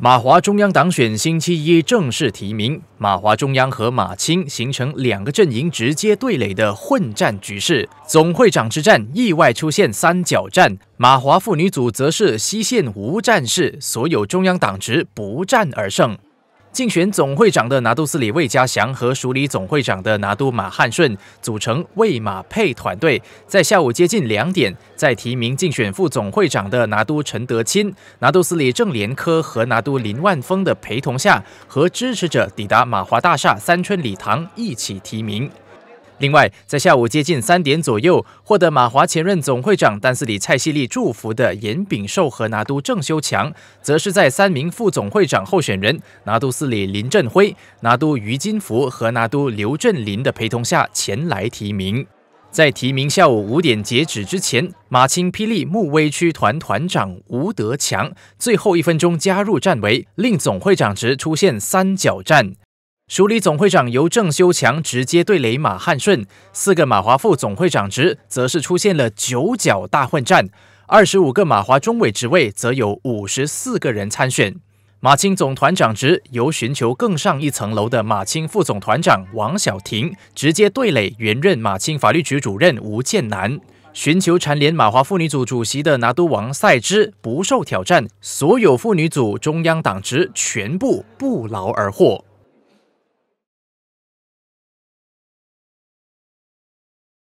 马华中央党选星期一正式提名，马华中央和马青形成两个阵营直接对垒的混战局势。总会长之战意外出现三角战，马华妇女组则是西线无战事，所有中央党职不战而胜。竞选总会长的拿督斯里魏嘉祥和署理总会长的拿督马汉顺组成魏马配团队，在下午接近两点，在提名竞选副总会长的拿督陈德钦、拿督斯里郑连科和拿督林万峰的陪同下，和支持者抵达马华大厦三春礼堂，一起提名。另外，在下午接近三点左右，获得马华前任总会长丹斯里蔡希利祝福的颜炳寿和拿督郑修强，则是在三名副总会长候选人拿督斯里林振辉、拿督于金福和拿督刘振林的陪同下前来提名。在提名下午五点截止之前，马清霹雳木威区团团长吴德强最后一分钟加入战围，令总会长职出现三角战。署理总会长由郑修强直接对垒马汉顺，四个马华副总会长职则是出现了九角大混战。二十五个马华中委职位则有五十四个人参选。马青总团长职由寻求更上一层楼的马青副总团长王小婷直接对垒原任马青法律局主任吴建南。寻求蝉联马华妇女组主席的拿督王赛之不受挑战，所有妇女组中央党职全部不劳而获。